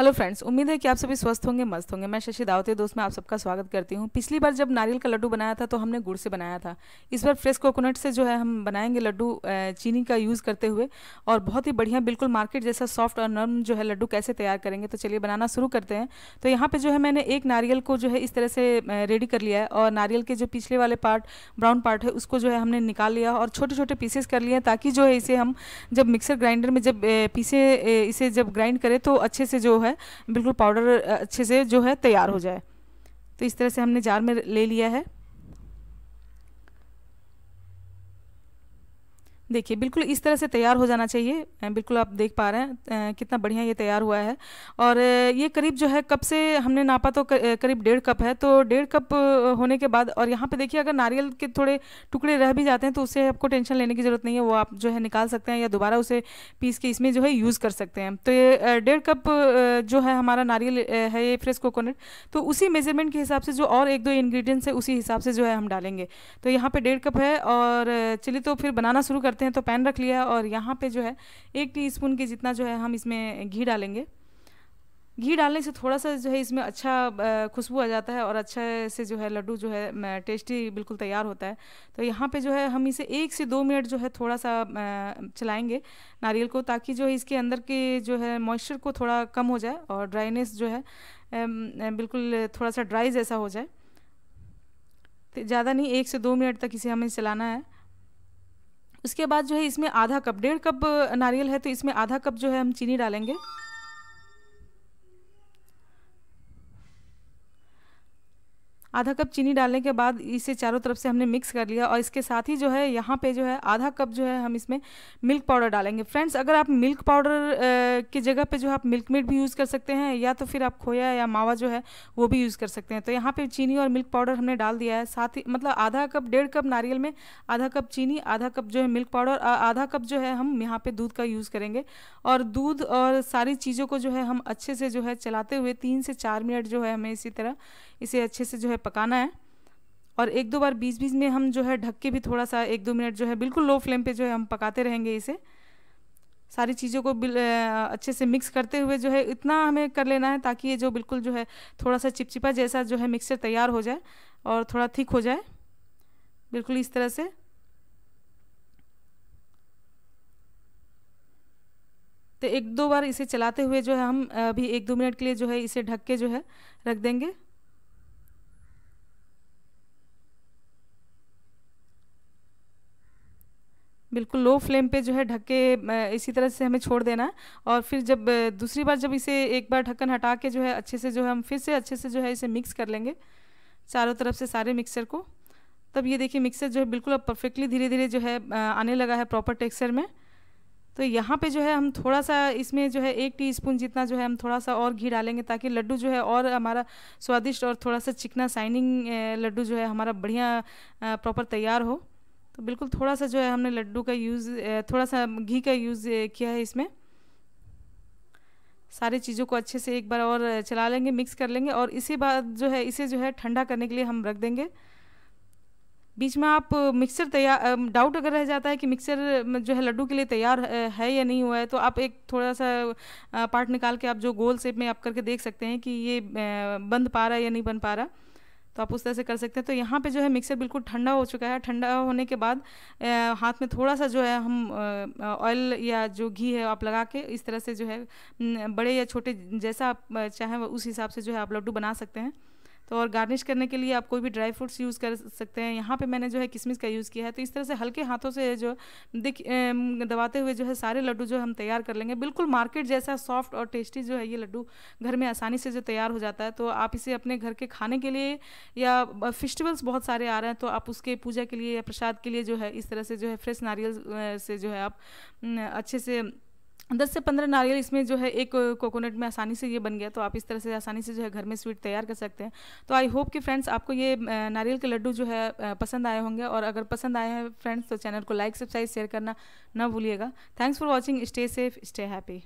hello friends उम्मीद है कि आप सभी स्वस्थ होंगे मस्त होंगे मैं शशि दावते दोस्त में आप सबका स्वागत करती हूँ पिछली बार जब नारियल का लड्डू बनाया था तो हमने गुड़ से बनाया था इस बार फ्रेश कोकोनट से जो है हम बनाएंगे लड्डू चीनी का यूज़ करते हुए और बहुत ही बढ़िया बिल्कुल मार्केट जैसा सॉफ्ट और नर्म जो है लड्डू कैसे तैयार करेंगे तो चलिए बनाना शुरू करते हैं तो यहाँ पर जो है मैंने एक नारियल को जो है इस तरह से रेडी कर लिया है और नारियल के जो पिछले वाले पार्ट ब्राउन पार्ट है उसको जो है हमने निकाल लिया और छोटे छोटे पीसेस कर लिए ताकि जो है इसे हम जब मिक्सर ग्राइंडर में जब पीसे इसे जब ग्राइंड करें तो अच्छे से जो है है बिल्कुल पाउडर अच्छे से जो है तैयार हो जाए तो इस तरह से हमने जार में ले लिया है देखिए बिल्कुल इस तरह से तैयार हो जाना चाहिए बिल्कुल आप देख पा रहे हैं कितना बढ़िया ये तैयार हुआ है और ये करीब जो है कप से हमने नापा तो करीब डेढ़ कप है तो डेढ़ कप होने के बाद और यहाँ पे देखिए अगर नारियल के थोड़े टुकड़े रह भी जाते हैं तो उससे आपको टेंशन लेने की ज़रूरत नहीं है वो आप जो है निकाल सकते हैं या दोबारा उसे पीस के इसमें जो है यूज़ कर सकते हैं तो ये डेढ़ कप जो है हमारा नारियल है ये फ्रेश कोकोनट तो उसी मेजरमेंट के हिसाब से जो और एक दो इन्ग्रीडियंट्स है उसी हिसाब से जो है हम डालेंगे तो यहाँ पर डेढ़ कप है और चलिए तो फिर बनाना शुरू करते करते हैं तो पैन रख लिया और यहाँ पे जो है एक टीस्पून के जितना जो है हम इसमें घी डालेंगे घी डालने से थोड़ा सा जो है इसमें अच्छा खुशबू आ जाता है और अच्छे से जो है लड्डू जो है टेस्टी बिल्कुल तैयार होता है तो यहाँ पे जो है हम इसे एक से दो मिनट जो है थोड़ा सा चलाएंगे नारियल को ताकि जो है इसके अंदर के जो है मॉइस्चर को थोड़ा कम हो जाए और ड्राइनेस जो है बिल्कुल थोड़ा सा ड्राई जैसा हो जाए तो ज़्यादा नहीं एक से दो मिनट तक इसे हमें चलाना है उसके बाद जो है इसमें आधा कप डेढ़ कप नारियल है तो इसमें आधा कप जो है हम चीनी डालेंगे आधा कप चीनी डालने के बाद इसे चारों तरफ से हमने मिक्स कर लिया और इसके साथ ही जो है यहाँ पे जो है आधा कप जो है हम इसमें मिल्क पाउडर डालेंगे फ्रेंड्स अगर आप मिल्क पाउडर की जगह पे जो है आप मिल्क मेड भी यूज़ कर सकते हैं या तो फिर आप खोया या मावा जो है वो भी यूज़ कर सकते हैं तो यहाँ पर चीनी और मिल्क पाउडर हमने डाल दिया है साथ ही मतलब आधा कप डेढ़ कप नारियल में आधा कप चीनी आधा कप जो है मिल्क पाउडर आधा कप जो है हम यहाँ पर दूध का यूज़ करेंगे और दूध और सारी चीज़ों को जो है हम अच्छे से जो है चलाते हुए तीन से चार मिनट जो है हमें इसी तरह इसे अच्छे से जो है पकाना है और एक दो बार बीच बीच में हम जो है ढक के भी थोड़ा सा एक दो मिनट जो है बिल्कुल लो फ्लेम पे जो है हम पकाते रहेंगे इसे सारी चीज़ों को बिल अच्छे से मिक्स करते हुए जो है इतना हमें कर लेना है ताकि ये जो बिल्कुल जो है थोड़ा सा चिपचिपा जैसा जो है मिक्सचर तैयार हो जाए और थोड़ा थिक हो जाए बिल्कुल इस तरह से तो एक दो बार इसे चलाते हुए जो है हम अभी एक दो मिनट के लिए जो है इसे ढक के जो है रख देंगे बिल्कुल लो फ्लेम पे जो है ढक के इसी तरह से हमें छोड़ देना है और फिर जब दूसरी बार जब इसे एक बार ढक्कन हटा के जो है अच्छे से जो है हम फिर से अच्छे से जो है इसे मिक्स कर लेंगे चारों तरफ से सारे मिक्सर को तब ये देखिए मिक्सर जो है बिल्कुल अब परफेक्टली धीरे धीरे जो है आने लगा है प्रॉपर टेक्सचर में तो यहाँ पे जो है हम थोड़ा सा इसमें जो है एक टीस्पून जितना जो है हम थोड़ा सा और घी डालेंगे ताकि लड्डू जो है और हमारा स्वादिष्ट और थोड़ा सा चिकना साइनिंग लड्डू जो है हमारा बढ़िया प्रॉपर तैयार हो तो बिल्कुल थोड़ा सा जो है हमने लड्डू का यूज़ थोड़ा सा घी का यूज़ किया है इसमें सारी चीज़ों को अच्छे से एक बार और चला लेंगे मिक्स कर लेंगे और इसी बाद जो है इसे जो है ठंडा करने के लिए हम रख देंगे बीच में आप मिक्सर तैयार डाउट अगर रह जाता है कि मिक्सर जो है लड्डू के लिए तैयार है या नहीं हुआ है तो आप एक थोड़ा सा पार्ट निकाल के आप जो गोल शेप में आप करके देख सकते हैं कि ये बंद पा रहा है या नहीं बन पा रहा तो आप उस तरह से कर सकते हैं तो यहाँ पे जो है मिक्सर बिल्कुल ठंडा हो चुका है ठंडा होने के बाद हाथ में थोड़ा सा जो है हम ऑयल या जो घी है आप लगा के इस तरह से जो है बड़े या छोटे जैसा आप चाहें उस हिसाब से जो है आप लड्डू बना सकते हैं तो और गार्निश करने के लिए आप कोई भी ड्राई फ्रूट्स यूज़ कर सकते हैं यहाँ पे मैंने जो है किशमिश का यूज़ किया है तो इस तरह से हल्के हाथों से जो दिख दबाते हुए जो है सारे लड्डू जो हम तैयार कर लेंगे बिल्कुल मार्केट जैसा सॉफ्ट और टेस्टी जो है ये लड्डू घर में आसानी से जो तैयार हो जाता है तो आप इसे अपने घर के खाने के लिए या फेस्टिवल्स बहुत सारे आ रहे हैं तो आप उसके पूजा के लिए या प्रसाद के लिए जो है इस तरह से जो है फ्रेश नारियल से जो है आप अच्छे से दस से पंद्रह नारियल इसमें जो है एक कोकोनट में आसानी से ये बन गया तो आप इस तरह से आसानी से जो है घर में स्वीट तैयार कर सकते हैं तो आई होप कि फ्रेंड्स आपको ये नारियल के लड्डू जो है पसंद आए होंगे और अगर पसंद आए हैं फ्रेंड्स तो चैनल को लाइक सब्सक्राइब शेयर करना ना भूलिएगा thanks for watching stay safe stay happy